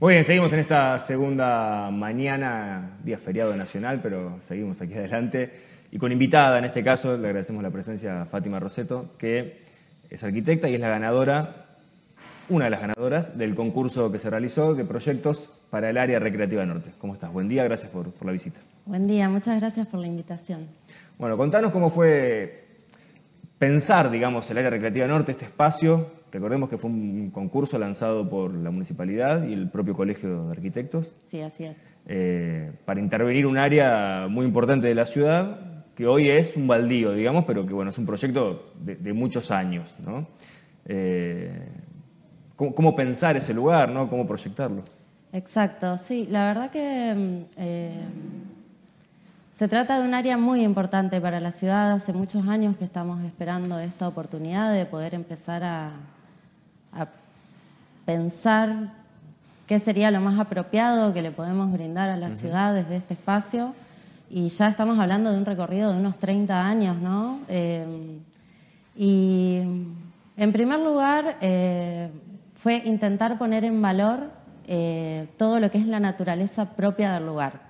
Muy bien, seguimos en esta segunda mañana, día feriado nacional, pero seguimos aquí adelante. Y con invitada, en este caso, le agradecemos la presencia a Fátima Roseto, que es arquitecta y es la ganadora, una de las ganadoras del concurso que se realizó de proyectos para el área recreativa norte. ¿Cómo estás? Buen día, gracias por, la visita. Buen día, muchas gracias por la invitación. Bueno, contanos cómo fue pensar, digamos, el área recreativa norte, este espacio, Recordemos que fue un concurso lanzado por la municipalidad y el propio Colegio de Arquitectos. Sí, así es. Eh, para intervenir un área muy importante de la ciudad, que hoy es un baldío, digamos, pero que bueno, es un proyecto de, muchos años. ¿no? Eh, ¿cómo, pensar ese lugar? ¿no? ¿Cómo proyectarlo? Exacto, sí, la verdad que mm, eh, se trata de un área muy importante para la ciudad. Hace muchos años que estamos esperando esta oportunidad de poder empezar a, a pensar qué sería lo más apropiado que le podemos brindar a la ciudad desde este espacio. Y ya estamos hablando de un recorrido de unos 30 años, ¿no? Eh, y en primer lugar eh, fue intentar poner en valor eh, todo lo que es la naturaleza propia del lugar.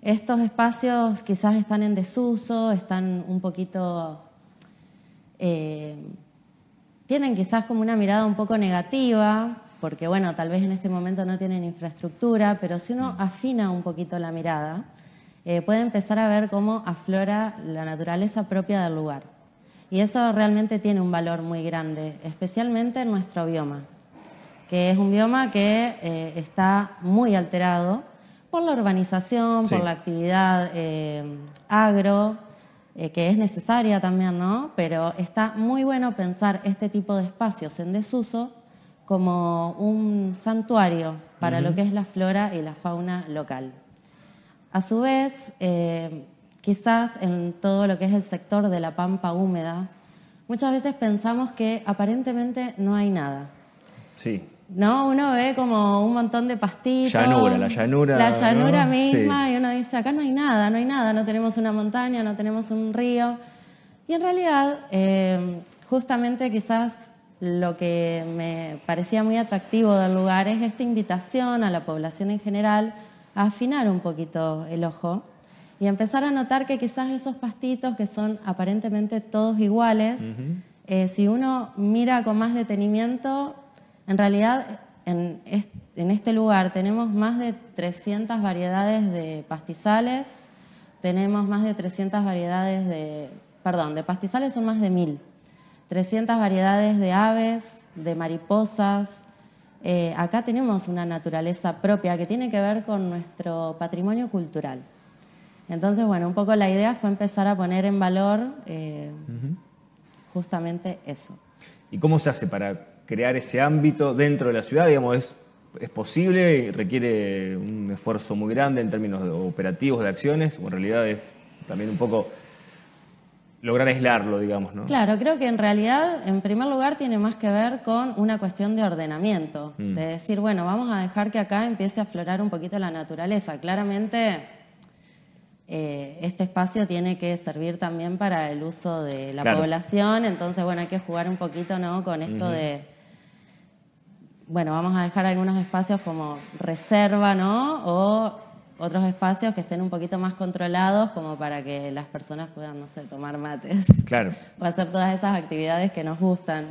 Estos espacios quizás están en desuso, están un poquito tienen quizás como una mirada un poco negativa, porque bueno, tal vez en este momento no tienen infraestructura, pero si uno mm. afina un poquito la mirada, eh, puede empezar a ver cómo aflora la naturaleza propia del lugar. Y eso realmente tiene un valor muy grande, especialmente en nuestro bioma, que es un bioma que eh, está muy alterado por la urbanización, por la actividad eh, agro, eh, que es necesaria también, ¿no? Pero está muy bueno pensar este tipo de espacios en desuso como un santuario para lo que es la flora y la fauna local. A su vez, eh, quizás en todo lo que es el sector de la pampa húmeda, muchas veces pensamos que aparentemente no hay nada. Sí no, uno ve como un montón de pastitos. Llanura, la llanura. La llanura misma, y uno dice, acá no hay nada, no hay nada, no tenemos una montaña, no tenemos un río. Y en realidad, em, justamente quizás lo que me parecía muy atractivo del lugar es esta invitación a la población en general a afinar un poquito el ojo y empezar a notar que quizás esos pastitos que son aparentemente todos iguales, eh, si uno mira con más detenimiento, en realidad, en, este lugar tenemos más de 300 variedades de pastizales, tenemos más de 300 variedades de, perdón, de pastizales son más de mil, 300 variedades de aves, de mariposas. Eh, acá tenemos una naturaleza propia que tiene que ver con nuestro patrimonio cultural. Entonces, bueno, un poco la idea fue empezar a poner en valor eh, justamente eso. ¿Y cómo se hace para crear ese ámbito dentro de la ciudad, digamos, es, es posible, requiere un esfuerzo muy grande en términos operativos, de acciones, o en realidad es también un poco lograr aislarlo, digamos, ¿no? Claro, creo que en realidad, en primer lugar, tiene más que ver con una cuestión de ordenamiento, mm. de decir, bueno, vamos a dejar que acá empiece a aflorar un poquito la naturaleza. Claramente, eh, este espacio tiene que servir también para el uso de la población, entonces, bueno, hay que jugar un poquito, ¿no?, con esto de bueno, vamos a dejar algunos espacios como reserva, ¿no? O otros espacios que estén un poquito más controlados como para que las personas puedan, no sé, tomar mates. Claro. O hacer todas esas actividades que nos gustan.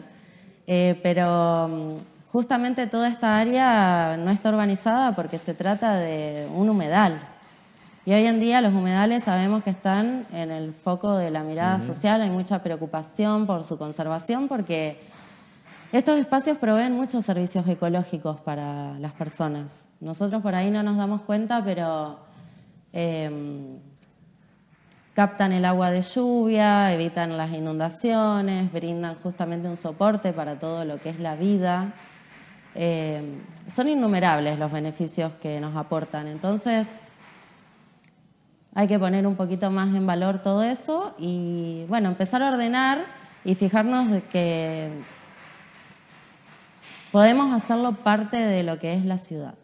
Eh, pero mm, justamente toda esta área no está urbanizada porque se trata de un humedal. Y hoy en día los humedales sabemos que están en el foco de la mirada social, hay mucha preocupación por su conservación porque estos espacios proveen muchos servicios ecológicos para las personas. Nosotros por ahí no nos damos cuenta, pero em, captan el agua de lluvia, evitan las inundaciones, brindan justamente un soporte para todo lo que es la vida. Em, son innumerables los beneficios que nos aportan. Entonces, hay que poner un poquito más en valor todo eso y, bueno, empezar a ordenar y fijarnos que podemos hacerlo parte de lo que es la ciudad.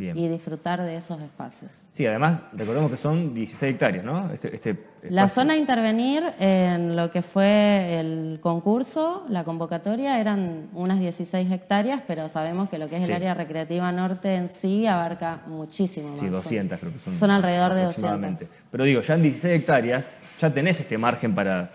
Y disfrutar de esos espacios. Sí, además, recordemos que son 16 hectáreas, ¿no? Este, este la zona a intervenir en lo que fue el concurso, la convocatoria, eran unas 16 hectáreas, pero sabemos que lo que es el área recreativa norte en sí abarca muchísimo más. Sí, 200 creo que son. Son alrededor de 200. Pero digo, ya en 16 hectáreas ya tenés este margen para,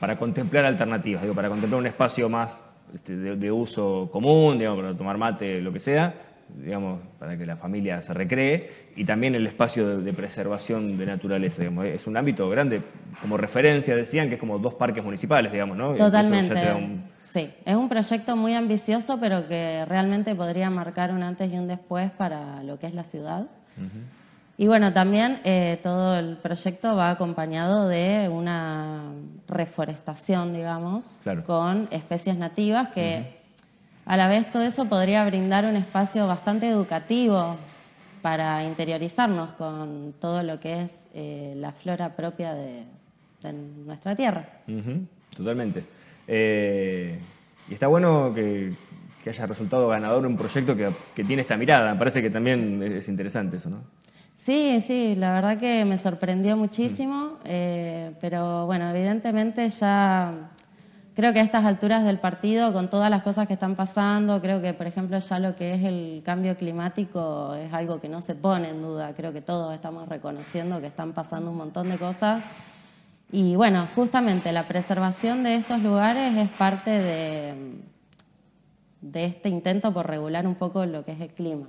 para contemplar alternativas, digo, para contemplar un espacio más este, de, uso común, digamos, para tomar mate, lo que sea, digamos, para que la familia se recree, y también el espacio de, preservación de naturaleza, digamos. Es un ámbito grande, como referencia decían, que es como dos parques municipales, digamos, ¿no? Totalmente. Sí, es un proyecto muy ambicioso, pero que realmente podría marcar un antes y un después para lo que es la ciudad. Y bueno, también eh, todo el proyecto va acompañado de una reforestación, digamos, con especies nativas que a la vez todo eso podría brindar un espacio bastante educativo para interiorizarnos con todo lo que es eh, la flora propia de, nuestra tierra. Totalmente. Eh, y está bueno que, haya resultado ganador un proyecto que, que tiene esta mirada. Me Parece que también es interesante eso, ¿no? Sí, sí, la verdad que me sorprendió muchísimo, mm. eh, pero bueno, evidentemente ya creo que a estas alturas del partido, con todas las cosas que están pasando, creo que por ejemplo ya lo que es el cambio climático es algo que no se pone en duda, creo que todos estamos reconociendo que están pasando un montón de cosas. Y bueno, justamente la preservación de estos lugares es parte de, de este intento por regular un poco lo que es el clima.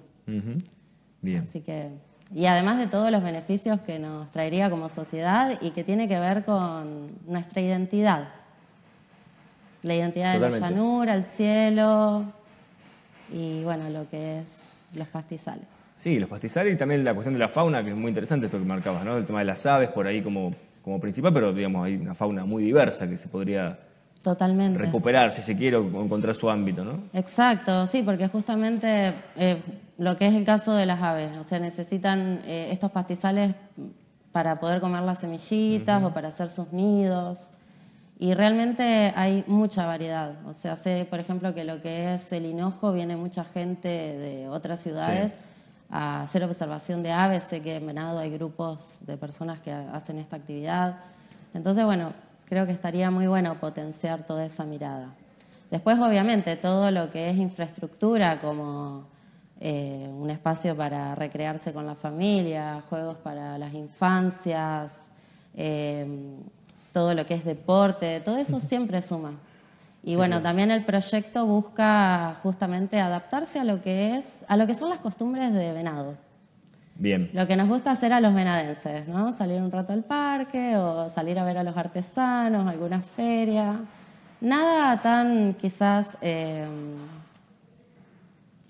Bien. Así que y además de todos los beneficios que nos traería como sociedad y que tiene que ver con nuestra identidad. La identidad de la llanura, el cielo y bueno, lo que es los pastizales. Sí, los pastizales y también la cuestión de la fauna, que es muy interesante esto que marcabas, ¿no? El tema de las aves por ahí como, como principal, pero digamos, hay una fauna muy diversa que se podría Totalmente. recuperar, si se quiere, encontrar su ámbito, ¿no? Exacto, sí, porque justamente eh, lo que es el caso de las aves. O sea, necesitan eh, estos pastizales para poder comer las semillitas o para hacer sus nidos. Y realmente hay mucha variedad. O sea, sé, por ejemplo, que lo que es el hinojo viene mucha gente de otras ciudades a hacer observación de aves. Sé que en Venado hay grupos de personas que hacen esta actividad. Entonces, bueno, creo que estaría muy bueno potenciar toda esa mirada. Después, obviamente, todo lo que es infraestructura, como eh, un espacio para recrearse con la familia, juegos para las infancias, eh, todo lo que es deporte, todo eso siempre suma. Y bueno, también el proyecto busca justamente adaptarse a lo que es, a lo que son las costumbres de venado. Bien. Lo que nos gusta hacer a los venadenses, ¿no? Salir un rato al parque o salir a ver a los artesanos, alguna feria. Nada tan quizás eh,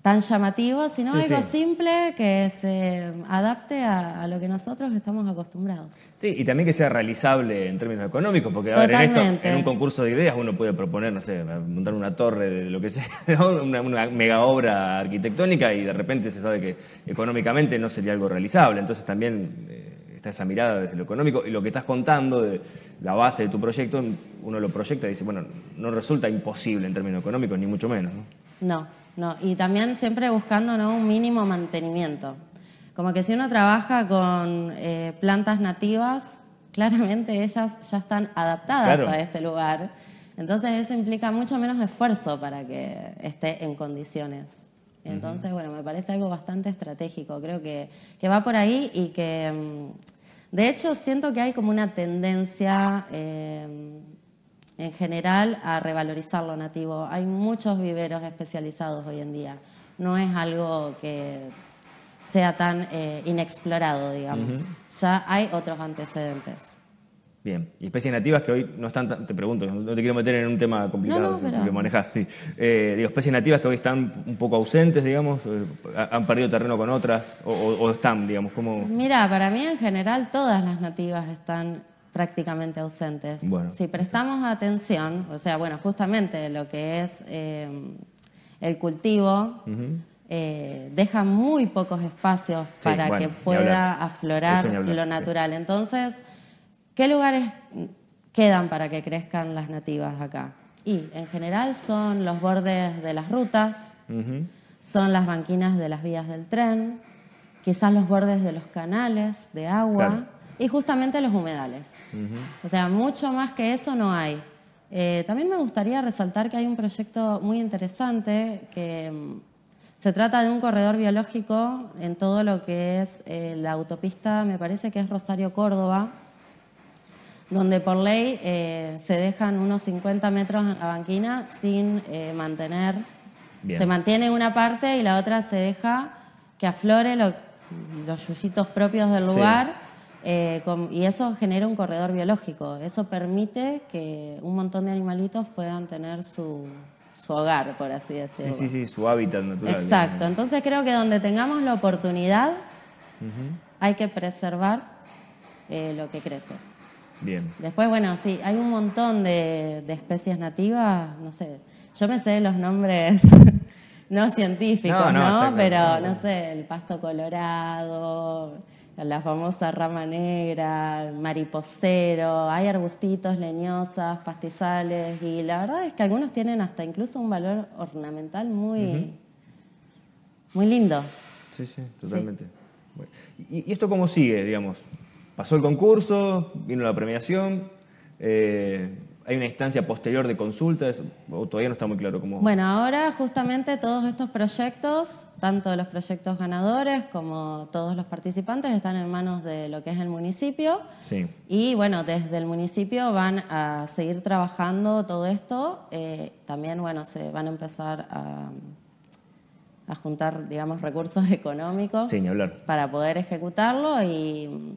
tan llamativo, sino algo simple que se adapte a, lo que nosotros estamos acostumbrados. Sí, y también que sea realizable en términos económicos, porque a en, esto, en, un concurso de ideas uno puede proponer, no sé, montar una torre de lo que sea, una, mega obra arquitectónica y de repente se sabe que económicamente no sería algo realizable. Entonces también eh, está esa mirada desde lo económico y lo que estás contando de la base de tu proyecto, uno lo proyecta y dice, bueno, no resulta imposible en términos económicos, ni mucho menos. ¿no? No, no. Y también siempre buscando un mínimo mantenimiento. Como que si uno trabaja con eh, plantas nativas, claramente ellas ya están adaptadas a este lugar. Entonces eso implica mucho menos esfuerzo para que esté en condiciones. Entonces, bueno, me parece algo bastante estratégico. Creo que, va por ahí y que, mm, de hecho, siento que hay como una tendencia eh, en general a revalorizar lo nativo. Hay muchos viveros especializados hoy en día. No es algo que sea tan eh, inexplorado, digamos. Ya hay otros antecedentes. Bien, y especies nativas que hoy no están, tan, te pregunto, no te quiero meter en un tema complicado no, no, que manejas. sí. Eh, digo, especies nativas que hoy están un poco ausentes, digamos, eh, han perdido terreno con otras, o, están, digamos, como... Mira, para mí en general todas las nativas están prácticamente ausentes. Si prestamos atención, o sea, bueno, justamente lo que es eh, el cultivo eh, deja muy pocos espacios para que pueda aflorar lo natural. Entonces, ¿qué lugares quedan para que crezcan las nativas acá? Y en general son los bordes de las rutas, son las banquinas de las vías del tren, quizás los bordes de los canales de agua. Y justamente los humedales. O sea, mucho más que eso no hay. Eh, también me gustaría resaltar que hay un proyecto muy interesante que mm, se trata de un corredor biológico en todo lo que es eh, la autopista, me parece que es Rosario-Córdoba, donde por ley eh, se dejan unos 50 metros en la banquina sin mantener. Se mantiene una parte y la otra se deja que aflore los yuyitos propios del lugar. Eh, y eso genera un corredor biológico, eso permite que un montón de animalitos puedan tener su, hogar, por así decirlo. Sí, sí, sí, su hábitat natural. Exacto, entonces creo que donde tengamos la oportunidad hay que preservar eh, lo que crece. Bien. Después, bueno, sí, hay un montón de, especies nativas, no sé, yo me sé los nombres no científicos, ¿no? Pero, no sé, el pasto colorado, la famosa rama negra, mariposero, hay arbustitos, leñosas, pastizales, y la verdad es que algunos tienen hasta incluso un valor ornamental muy, muy lindo. Sí, sí, totalmente. ¿Y, esto cómo sigue, digamos? Pasó el concurso, vino la premiación, eh, ¿Hay una instancia posterior de consultas o todavía no está muy claro cómo? Bueno, ahora justamente todos estos proyectos, tanto los proyectos ganadores como todos los participantes, están en manos de lo que es el municipio. Sí. Y bueno, desde el municipio van a seguir trabajando todo esto. Eh, también, bueno, se van a empezar a, a juntar, digamos, recursos económicos para poder ejecutarlo y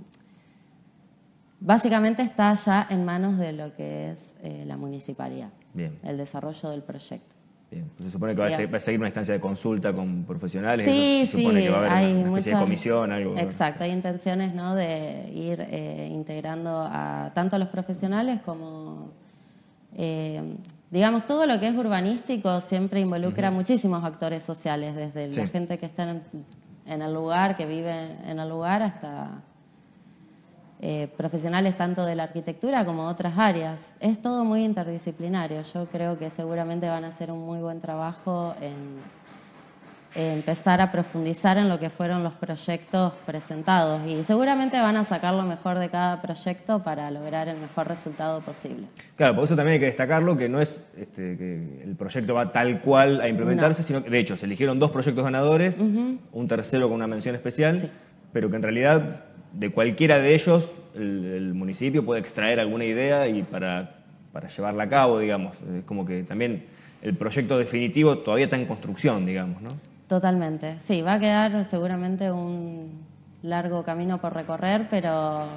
Básicamente está ya en manos de lo que es eh, la municipalidad, el desarrollo del proyecto. Bien. Se supone que va a, seguir, una instancia de consulta con profesionales. Sí, se supone que va a haber hay comisión, algo. Exacto, hay intenciones ¿no? de ir eh, integrando a tanto a los profesionales como eh, digamos, todo lo que es urbanístico siempre involucra muchísimos actores sociales, desde la gente que está en, el lugar, que vive en el lugar, hasta eh, profesionales tanto de la arquitectura como de otras áreas. Es todo muy interdisciplinario. Yo creo que seguramente van a hacer un muy buen trabajo en, empezar a profundizar en lo que fueron los proyectos presentados y seguramente van a sacar lo mejor de cada proyecto para lograr el mejor resultado posible. Claro, por eso también hay que destacarlo, que no es este, que el proyecto va tal cual a implementarse, sino que de hecho se eligieron dos proyectos ganadores, un tercero con una mención especial, pero que en realidad de cualquiera de ellos el, municipio puede extraer alguna idea y para, para llevarla a cabo, digamos. Es como que también el proyecto definitivo todavía está en construcción, digamos, ¿no? Totalmente, sí, va a quedar seguramente un largo camino por recorrer, pero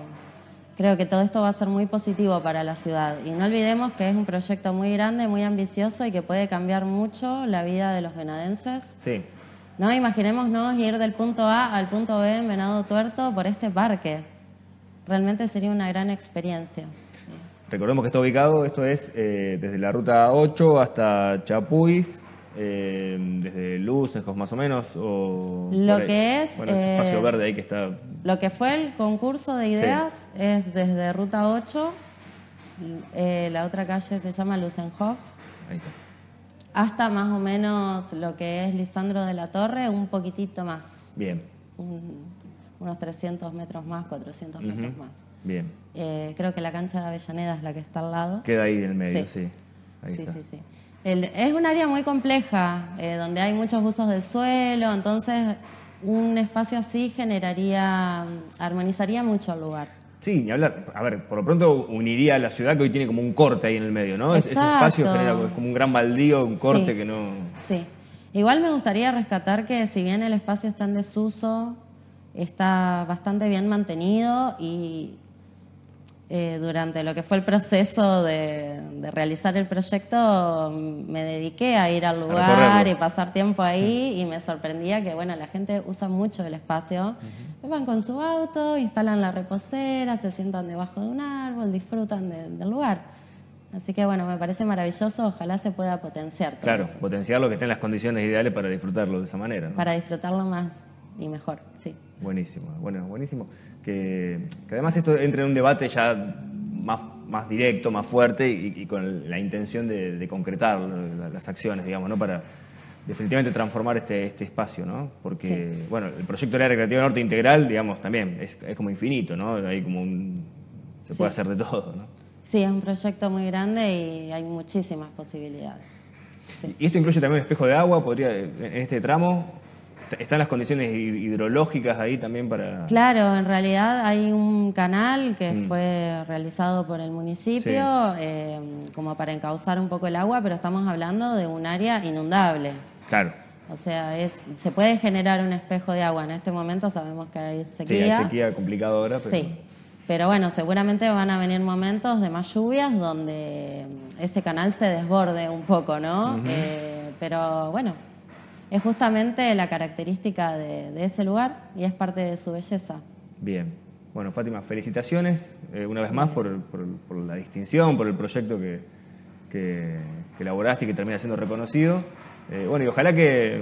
creo que todo esto va a ser muy positivo para la ciudad. Y no olvidemos que es un proyecto muy grande, muy ambicioso y que puede cambiar mucho la vida de los venadenses. Sí. ¿no? Imaginémonos ir del punto A al punto B en Venado Tuerto por este parque. Realmente sería una gran experiencia. Recordemos que está ubicado, esto es eh, desde la ruta 8 hasta Chapuis, eh, desde Luces, más o menos, lo que es bueno, espacio eh, verde ahí que está. Lo que fue el concurso de ideas es desde Ruta 8, la otra calle se llama Lucenhof. Ahí está. Hasta más o menos lo que es Lisandro de la Torre, un poquitito más. Bien. unos 300 metros más, 400 metros más. Bien. Eh, creo que la cancha de Avellaneda es la que está al lado. Queda ahí en el medio, sí. sí. es un área muy compleja, eh, donde hay muchos usos del suelo, entonces un espacio así generaría, armonizaría mucho el lugar. Sí, ni hablar. A ver, por lo pronto uniría a la ciudad que hoy tiene como un corte ahí en el medio, ¿no? Ese espacio genera como un gran baldío, un corte que no. Sí. Igual me gustaría rescatar que, si bien el espacio está en desuso, está bastante bien mantenido y eh, durante lo que fue el proceso de, realizar el proyecto, me dediqué a ir al lugar y pasar tiempo ahí y me sorprendía que bueno, la gente usa mucho el espacio. Van con su auto, instalan la reposera, se sientan debajo de un árbol, disfrutan del lugar. Así que bueno, me parece maravilloso, ojalá se pueda potenciar. claro, potenciar lo que estén las condiciones ideales para disfrutarlo de esa manera. Para disfrutarlo más y mejor, sí. Buenísimo, bueno, buenísimo. Que, además esto entre en un debate ya más, más directo, más fuerte y, con la intención de, concretar las acciones, digamos, ¿no? Para definitivamente transformar este, este espacio, ¿no? Porque, bueno, el proyecto de área recreativa norte integral, digamos, también es, como infinito, ¿no? Hay como se puede hacer de todo, ¿no? Sí, es un proyecto muy grande y hay muchísimas posibilidades. ¿Y esto incluye también un espejo de agua? ¿Podría, en este tramo? ¿Están las condiciones hidrológicas ahí también para...? Claro, en realidad hay un canal que mm. fue realizado por el municipio em, como para encauzar un poco el agua, pero estamos hablando de un área inundable. Claro. O sea, es, se puede generar un espejo de agua. En este momento sabemos que hay sequía. Sí, hay sequía complicada Pero... Sí. Pero bueno, seguramente van a venir momentos de más lluvias donde em, ese canal se desborde un poco, ¿no? Eh, pero bueno, es justamente la característica de, ese lugar y es parte de su belleza. Bien. Bueno, Fátima, felicitaciones eh, una vez más por, la distinción, por el proyecto que, elaboraste y que termina siendo reconocido. Eh, bueno, y ojalá que,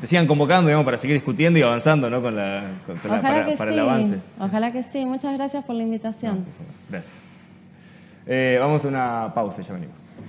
te sigan convocando, digamos, para seguir discutiendo y avanzando, ¿no? Con la, para, el avance. Ojalá que sí. Muchas gracias por la invitación. gracias. Eh, vamos a una pausa, ya venimos.